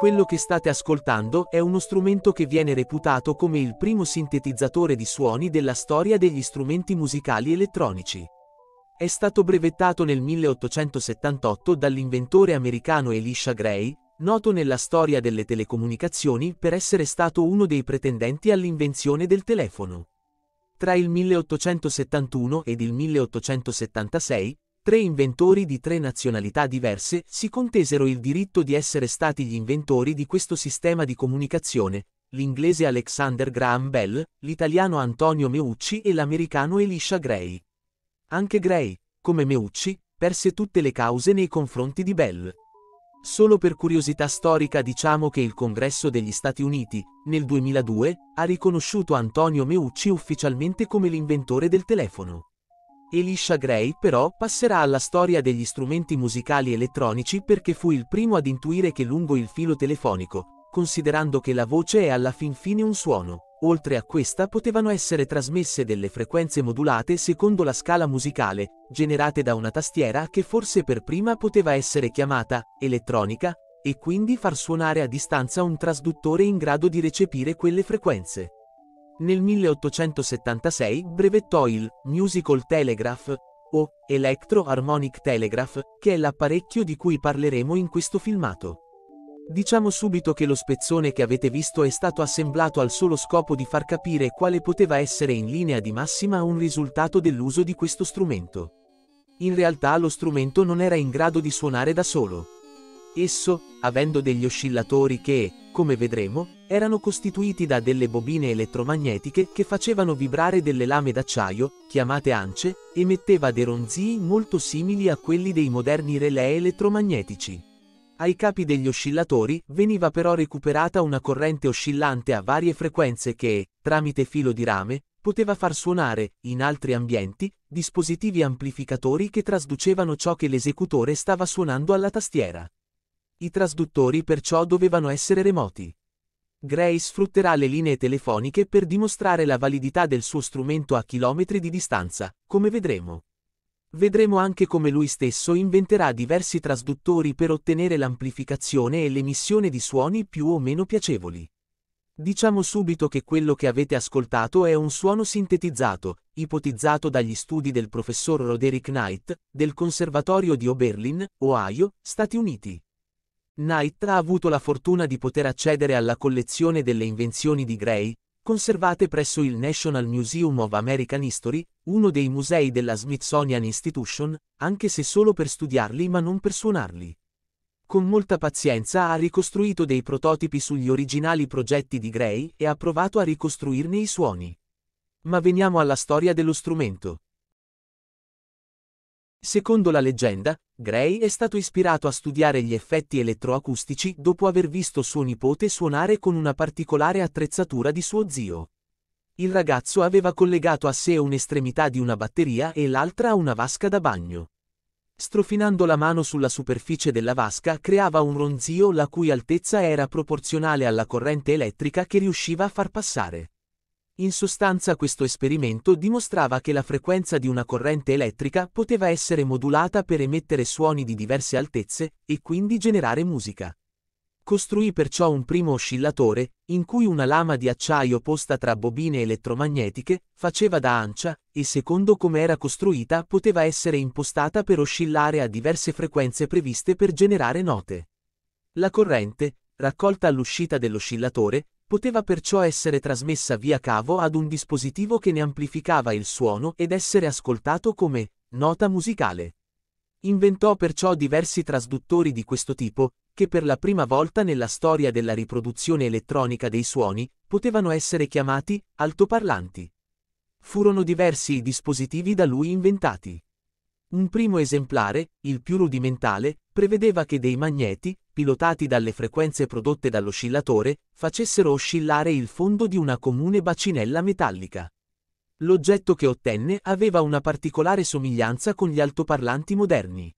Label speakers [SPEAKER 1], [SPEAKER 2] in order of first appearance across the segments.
[SPEAKER 1] Quello che state ascoltando è uno strumento che viene reputato come il primo sintetizzatore di suoni della storia degli strumenti musicali elettronici. È stato brevettato nel 1878 dall'inventore americano Elisha Gray, noto nella storia delle telecomunicazioni per essere stato uno dei pretendenti all'invenzione del telefono. Tra il 1871 ed il 1876, tre inventori di tre nazionalità diverse si contesero il diritto di essere stati gli inventori di questo sistema di comunicazione, l'inglese Alexander Graham Bell, l'italiano Antonio Meucci e l'americano Elisha Gray. Anche Gray, come Meucci, perse tutte le cause nei confronti di Bell. Solo per curiosità storica diciamo che il Congresso degli Stati Uniti, nel 2002, ha riconosciuto Antonio Meucci ufficialmente come l'inventore del telefono. Elisha Gray però passerà alla storia degli strumenti musicali elettronici perché fu il primo ad intuire che lungo il filo telefonico, considerando che la voce è alla fin fine un suono, Oltre a questa potevano essere trasmesse delle frequenze modulate secondo la scala musicale, generate da una tastiera che forse per prima poteva essere chiamata elettronica, e quindi far suonare a distanza un trasduttore in grado di recepire quelle frequenze. Nel 1876 brevettò il Musical Telegraph o Electro Harmonic Telegraph, che è l'apparecchio di cui parleremo in questo filmato. Diciamo subito che lo spezzone che avete visto è stato assemblato al solo scopo di far capire quale poteva essere in linea di massima un risultato dell'uso di questo strumento. In realtà lo strumento non era in grado di suonare da solo. Esso, avendo degli oscillatori che, come vedremo, erano costituiti da delle bobine elettromagnetiche che facevano vibrare delle lame d'acciaio, chiamate ance, emetteva dei ronzii molto simili a quelli dei moderni relè elettromagnetici. Ai capi degli oscillatori veniva però recuperata una corrente oscillante a varie frequenze che, tramite filo di rame, poteva far suonare, in altri ambienti, dispositivi amplificatori che trasducevano ciò che l'esecutore stava suonando alla tastiera. I trasduttori perciò dovevano essere remoti. Gray sfrutterà le linee telefoniche per dimostrare la validità del suo strumento a chilometri di distanza, come vedremo. Vedremo anche come lui stesso inventerà diversi trasduttori per ottenere l'amplificazione e l'emissione di suoni più o meno piacevoli. Diciamo subito che quello che avete ascoltato è un suono sintetizzato, ipotizzato dagli studi del professor Roderick Knight, del Conservatorio di Oberlin, Ohio, Stati Uniti. Knight ha avuto la fortuna di poter accedere alla collezione delle invenzioni di Gray, conservate presso il National Museum of American History, uno dei musei della Smithsonian Institution, anche se solo per studiarli ma non per suonarli. Con molta pazienza ha ricostruito dei prototipi sugli originali progetti di Gray e ha provato a ricostruirne i suoni. Ma veniamo alla storia dello strumento. Secondo la leggenda, Gray è stato ispirato a studiare gli effetti elettroacustici dopo aver visto suo nipote suonare con una particolare attrezzatura di suo zio. Il ragazzo aveva collegato a sé un'estremità di una batteria e l'altra a una vasca da bagno. Strofinando la mano sulla superficie della vasca creava un ronzio la cui altezza era proporzionale alla corrente elettrica che riusciva a far passare. In sostanza questo esperimento dimostrava che la frequenza di una corrente elettrica poteva essere modulata per emettere suoni di diverse altezze e quindi generare musica. Costruì perciò un primo oscillatore, in cui una lama di acciaio posta tra bobine elettromagnetiche faceva da ancia, e secondo come era costruita poteva essere impostata per oscillare a diverse frequenze previste per generare note. La corrente, raccolta all'uscita dell'oscillatore, poteva perciò essere trasmessa via cavo ad un dispositivo che ne amplificava il suono ed essere ascoltato come nota musicale. Inventò perciò diversi trasduttori di questo tipo, che per la prima volta nella storia della riproduzione elettronica dei suoni potevano essere chiamati altoparlanti. Furono diversi i dispositivi da lui inventati. Un primo esemplare, il più rudimentale, prevedeva che dei magneti, pilotati dalle frequenze prodotte dall'oscillatore, facessero oscillare il fondo di una comune bacinella metallica. L'oggetto che ottenne aveva una particolare somiglianza con gli altoparlanti moderni.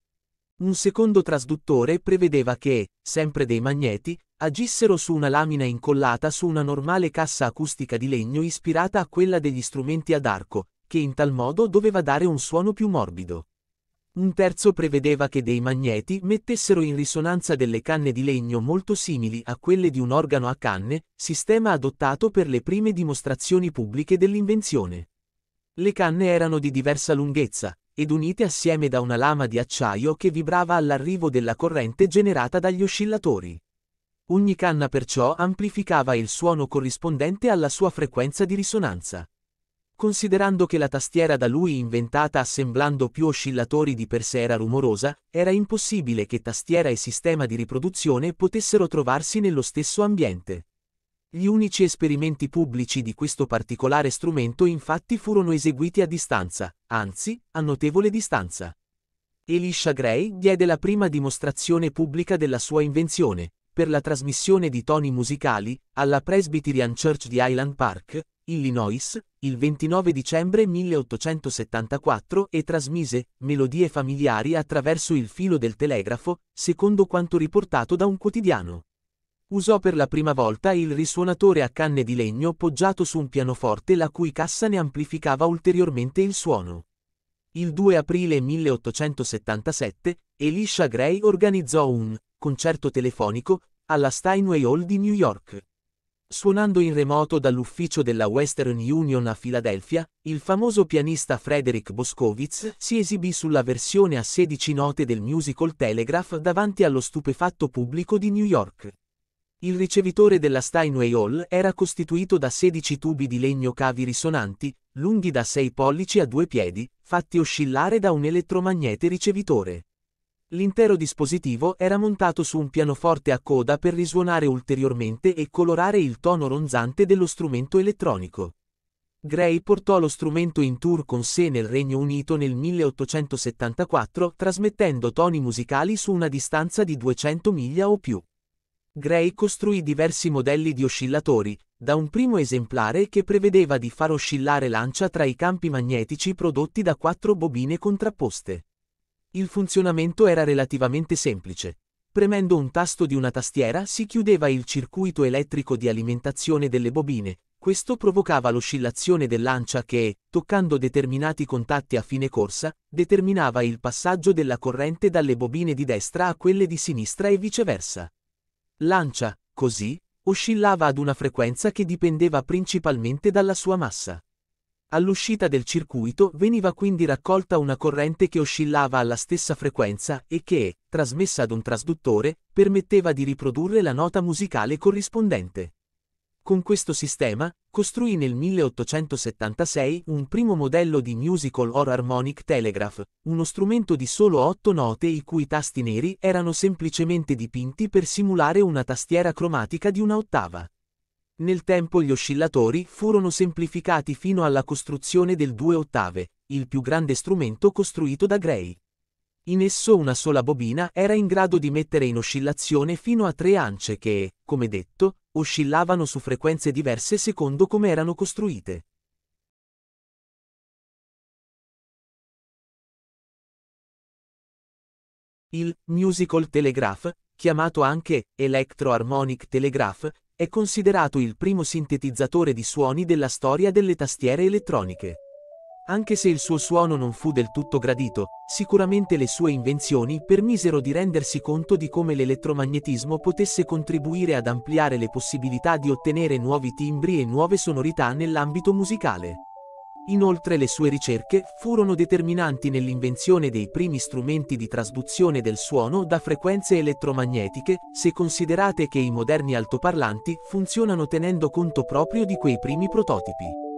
[SPEAKER 1] Un secondo trasduttore prevedeva che, sempre dei magneti, agissero su una lamina incollata su una normale cassa acustica di legno ispirata a quella degli strumenti ad arco, che in tal modo doveva dare un suono più morbido. Un terzo prevedeva che dei magneti mettessero in risonanza delle canne di legno molto simili a quelle di un organo a canne, sistema adottato per le prime dimostrazioni pubbliche dell'invenzione. Le canne erano di diversa lunghezza, ed unite assieme da una lama di acciaio che vibrava all'arrivo della corrente generata dagli oscillatori. Ogni canna perciò amplificava il suono corrispondente alla sua frequenza di risonanza. Considerando che la tastiera da lui inventata assemblando più oscillatori di per sé era rumorosa, era impossibile che tastiera e sistema di riproduzione potessero trovarsi nello stesso ambiente. Gli unici esperimenti pubblici di questo particolare strumento infatti furono eseguiti a distanza, anzi, a notevole distanza. Elisha Gray diede la prima dimostrazione pubblica della sua invenzione, per la trasmissione di toni musicali, alla Presbyterian Church di Island Park, Illinois, il 29 dicembre 1874 e trasmise Melodie familiari attraverso il filo del telegrafo, secondo quanto riportato da un quotidiano. Usò per la prima volta il risuonatore a canne di legno poggiato su un pianoforte la cui cassa ne amplificava ulteriormente il suono. Il 2 aprile 1877, Elisha Gray organizzò un concerto telefonico alla Steinway Hall di New York. Suonando in remoto dall'ufficio della Western Union a Filadelfia, il famoso pianista Frederick Boscovitz si esibì sulla versione a 16 note del musical Telegraph davanti allo stupefatto pubblico di New York. Il ricevitore della Steinway Hall era costituito da 16 tubi di legno cavi risonanti, lunghi da 6 pollici a 2 piedi, fatti oscillare da un elettromagnete ricevitore. L'intero dispositivo era montato su un pianoforte a coda per risuonare ulteriormente e colorare il tono ronzante dello strumento elettronico. Gray portò lo strumento in tour con sé nel Regno Unito nel 1874, trasmettendo toni musicali su una distanza di 200 miglia o più. Gray costruì diversi modelli di oscillatori, da un primo esemplare che prevedeva di far oscillare l'ancia tra i campi magnetici prodotti da quattro bobine contrapposte. Il funzionamento era relativamente semplice. Premendo un tasto di una tastiera si chiudeva il circuito elettrico di alimentazione delle bobine, questo provocava l'oscillazione dell'ancia che, toccando determinati contatti a fine corsa, determinava il passaggio della corrente dalle bobine di destra a quelle di sinistra e viceversa. L'ancia, così, oscillava ad una frequenza che dipendeva principalmente dalla sua massa. All'uscita del circuito veniva quindi raccolta una corrente che oscillava alla stessa frequenza e che, trasmessa ad un trasduttore, permetteva di riprodurre la nota musicale corrispondente. Con questo sistema, costruì nel 1876 un primo modello di musical or harmonic telegraph, uno strumento di solo otto note i cui tasti neri erano semplicemente dipinti per simulare una tastiera cromatica di una ottava. Nel tempo gli oscillatori furono semplificati fino alla costruzione del due ottave, il più grande strumento costruito da Gray. In esso una sola bobina era in grado di mettere in oscillazione fino a tre ance che, come detto, oscillavano su frequenze diverse secondo come erano costruite. Il Musical Telegraph chiamato anche Electro Harmonic Telegraph, è considerato il primo sintetizzatore di suoni della storia delle tastiere elettroniche. Anche se il suo suono non fu del tutto gradito, sicuramente le sue invenzioni permisero di rendersi conto di come l'elettromagnetismo potesse contribuire ad ampliare le possibilità di ottenere nuovi timbri e nuove sonorità nell'ambito musicale. Inoltre le sue ricerche furono determinanti nell'invenzione dei primi strumenti di trasduzione del suono da frequenze elettromagnetiche, se considerate che i moderni altoparlanti funzionano tenendo conto proprio di quei primi prototipi.